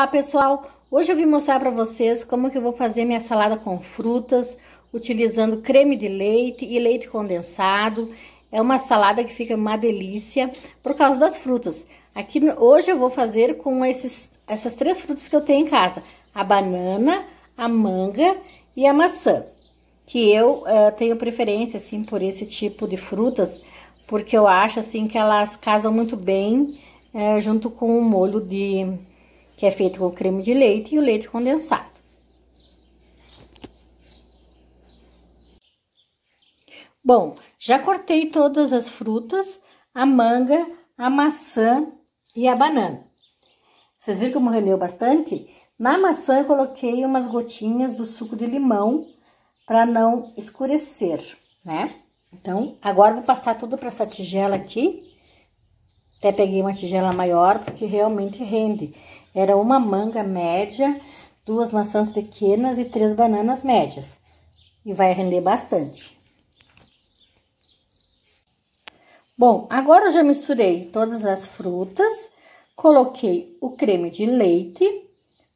Olá pessoal, hoje eu vim mostrar para vocês como que eu vou fazer minha salada com frutas utilizando creme de leite e leite condensado. É uma salada que fica uma delícia por causa das frutas. Aqui hoje eu vou fazer com esses, essas três frutas que eu tenho em casa: a banana, a manga e a maçã. Que eu uh, tenho preferência assim por esse tipo de frutas, porque eu acho assim que elas casam muito bem uh, junto com o molho de que é feito com o creme de leite e o leite condensado. Bom, já cortei todas as frutas, a manga, a maçã e a banana. Vocês viram como rendeu bastante? Na maçã eu coloquei umas gotinhas do suco de limão para não escurecer, né? Então, agora vou passar tudo para essa tigela aqui. Até peguei uma tigela maior porque realmente rende. Era uma manga média, duas maçãs pequenas e três bananas médias. E vai render bastante. Bom, agora eu já misturei todas as frutas, coloquei o creme de leite,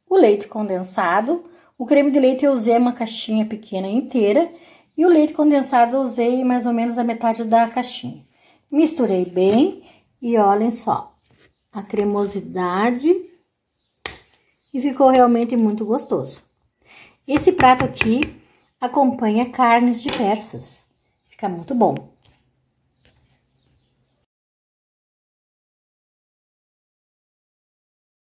o leite condensado. O creme de leite eu usei uma caixinha pequena inteira e o leite condensado eu usei mais ou menos a metade da caixinha. Misturei bem e olhem só, a cremosidade e ficou realmente muito gostoso. Esse prato aqui acompanha carnes diversas, fica muito bom.